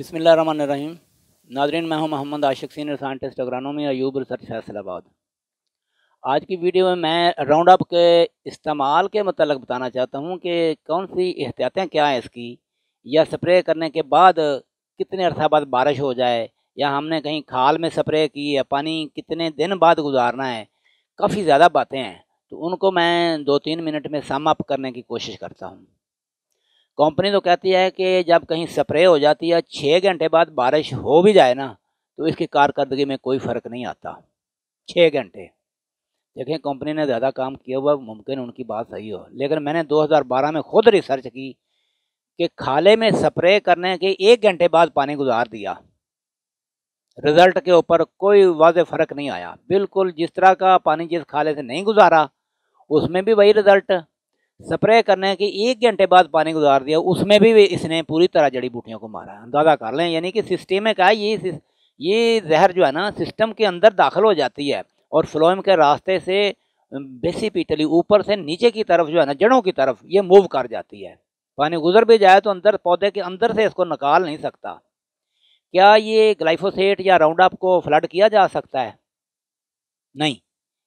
रहीम नाजरीन मैं हूं Mohammad Ashiq senior scientist agronomy Ayub research Faisalabad आज की वीडियो में मैं राउंड अप के इस्तेमाल के मतलब बताना चाहता हूं कि कौन सी एहतियातें क्या हैं इसकी या स्प्रे करने के बाद कितने अर्सा बाद बारिश हो जाए या हमने कहीं खाल में स्प्रे की या पानी कितने दिन बाद गुजारना है काफ़ी ज़्यादा बातें हैं तो उनको मैं दो तीन मिनट में सम अप करने की कोशिश करता हूँ कंपनी तो कहती है कि जब कहीं स्प्रे हो जाती है छः घंटे बाद बारिश हो भी जाए ना तो इसकी कारकर्दगी में कोई फ़र्क नहीं आता छः घंटे देखें कंपनी ने ज़्यादा काम किया हुआ मुमकिन उनकी बात सही हो लेकिन मैंने 2012 में खुद रिसर्च की कि खाले में स्प्रे करने के एक घंटे बाद पानी गुजार दिया रिज़ल्ट के ऊपर कोई वाज फ़र्क नहीं आया बिल्कुल जिस तरह का पानी जिस खाले से नहीं गुजारा उसमें भी वही रिज़ल्ट स्प्रे करने के एक घंटे बाद पानी गुजार दिया उसमें भी इसने पूरी तरह जड़ी बूटियों को मारा अंदाज़ा कर लें यानी कि सिस्टमिक है ये ये जहर जो है ना सिस्टम के अंदर दाखिल हो जाती है और फ्लोएम के रास्ते से बेसिपिटली ऊपर से नीचे की तरफ जो है ना जड़ों की तरफ ये मूव कर जाती है पानी गुजर भी जाए तो अंदर पौधे के अंदर से इसको निकाल नहीं सकता क्या ये ग्लाइफोसेट या राउंड अप को फ्लड किया जा सकता है नहीं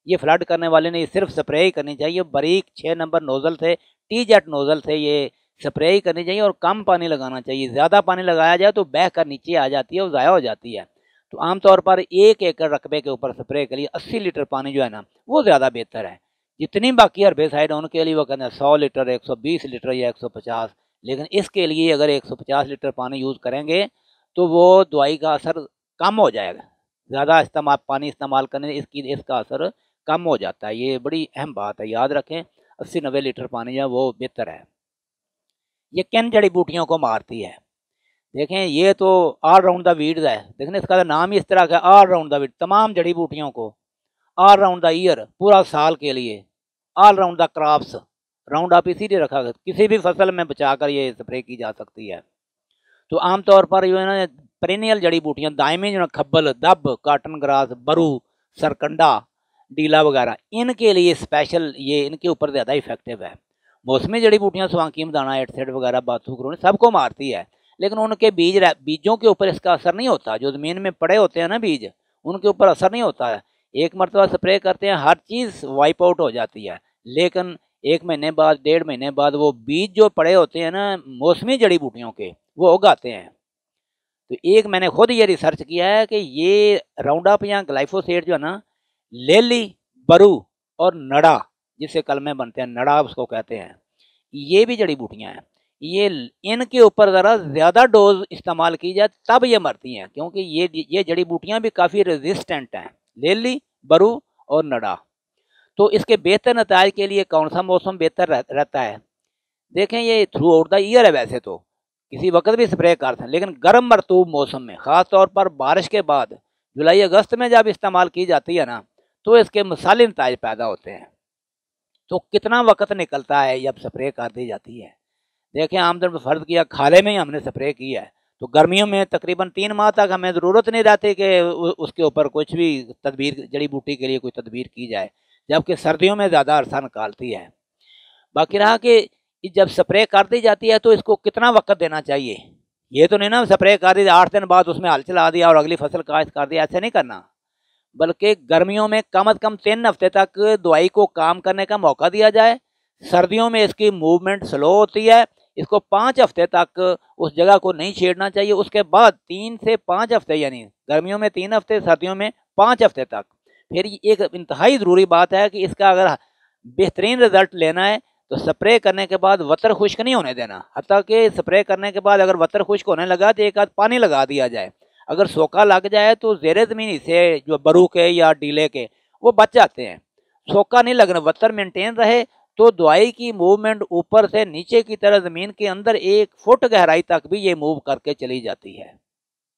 ये फ्लड करने वाले ने सिर्फ स्प्रे ही करनी चाहिए बारीक छः नंबर नोज़ल से टी जेट नोज़ल से ये स्प्रे ही करनी चाहिए और कम पानी लगाना चाहिए ज़्यादा पानी लगाया जाए तो बह कर नीचे आ जाती है और ज़ाया हो जाती है तो आमतौर पर एक एकड़ रकबे के ऊपर स्प्रे के लिए अस्सी लीटर पानी जो है ना वो ज़्यादा बेहतर है जितनी बाकी बेसाइड है उनके लिए वो कहना है सौ लीटर एक सौ बीस लीटर या एक सौ पचास लेकिन इसके लिए अगर एक सौ पचास लीटर पानी यूज़ करेंगे तो वो दवाई का असर कम हो जाएगा ज़्यादा इस्तेमाल पानी इस्तेमाल करने इसकी इसका असर कम हो जाता है ये बड़ी अहम बात है याद रखें अस्सी नब्बे लीटर पानी जो वो बेहतर है ये किन जड़ी बूटियों को मारती है देखें ये तो ऑल राउंड द वीड है देखें इसका तो नाम ही इस तरह का ऑल राउंड द वीड तमाम जड़ी बूटियों को ऑल राउंड द ईयर पूरा साल के लिए all round the crops round आप इसीलिए रखा गया किसी भी फसल में बचा कर ये स्प्रे की जा सकती है तो आमतौर पर जो है ना पेरेनियल जड़ी बूटियाँ दायमी जो खब्बल दब काटन ग्रास बरू सरकंडा डीला वगैरह इनके लिए स्पेशल ये इनके ऊपर ज़्यादा इफेक्टिव है मौसमी जड़ी बूटियाँ सुवांकी मदाना एडसेड वगैरह बाथू करोने सबको मारती है लेकिन उनके बीज बीजों के ऊपर इसका असर नहीं होता जो ज़मीन में पड़े होते हैं ना बीज उनके ऊपर असर नहीं होता है एक मरतबा स्प्रे करते हैं हर चीज़ वाइप आउट हो जाती है लेकिन एक महीने बाद डेढ़ महीने बाद वो बीज जो पड़े होते हैं ना मौसमी जड़ी बूटियों के वो उगाते हैं तो एक मैंने खुद ये रिसर्च किया है कि ये राउंड अप या ग्लाइफोसेट जो है ना लेली बरू और नड़ा जिसे कलमे बनते हैं नड़ा उसको कहते हैं ये भी जड़ी बूटियाँ हैं ये इनके ऊपर ज़रा ज़्यादा डोज इस्तेमाल की जाए तब ये मरती हैं क्योंकि ये ये जड़ी बूटियाँ भी काफ़ी रेजिस्टेंट हैं लेली बरू और नड़ा तो इसके बेहतर नतज के लिए कौन सा मौसम बेहतर रहता है देखें ये थ्रू आउट द ईयर है वैसे तो किसी वक्त भी स्प्रे करते हैं लेकिन गर्म मरतूब मौसम में ख़ास तौर पर बारिश के बाद जुलाई अगस्त में जब इस्तेमाल की जाती है ना तो इसके मसाले नतज पैदा होते हैं तो कितना वक्त निकलता है जब स्प्रे कर दी जाती है देखें आमदन पर फ़र्ज किया खाले में ही हमने स्प्रे की है तो गर्मियों में तकरीबन तीन माह तक हमें ज़रूरत नहीं रहती कि उसके ऊपर कुछ भी तदबीर जड़ी बूटी के लिए कोई तदबीर की जाए जबकि सर्दियों में ज़्यादा अरसा निकालती है बाकी रहा कि जब स्प्रे कर दी जाती है तो इसको कितना वक्त देना चाहिए ये तो नहीं ना स्प्रे कर दी आठ दिन बाद उसमें हल चला दिया और अगली फसल काश्त कर दिया ऐसे नहीं करना बल्कि गर्मियों में कम अज़ कम तीन हफ्ते तक दवाई को काम करने का मौका दिया जाए सर्दियों में इसकी मूवमेंट स्लो होती है इसको पाँच हफ्ते तक उस जगह को नहीं छेड़ना चाहिए उसके बाद तीन से पाँच हफ्ते यानी गर्मियों में तीन हफ्ते सर्दियों में पाँच हफ्ते तक फिर एक इंतहाई ज़रूरी बात है कि इसका अगर बेहतरीन रिज़ल्ट लेना है तो स्प्रे करने के बाद वतर खुश्क नहीं होने देना हती कि स्प्रे करने के बाद अगर वतर खुश्क होने लगा तो एक आध पानी लगा दिया जाए अगर सोखा लग जाए तो जेर ज़मीन हिस्से जो बरू के या डीले के वो बच जाते हैं सोखा नहीं लगना वतर मेंटेन रहे तो दवाई की मूवमेंट ऊपर से नीचे की तरह ज़मीन के अंदर एक फुट गहराई तक भी ये मूव करके चली जाती है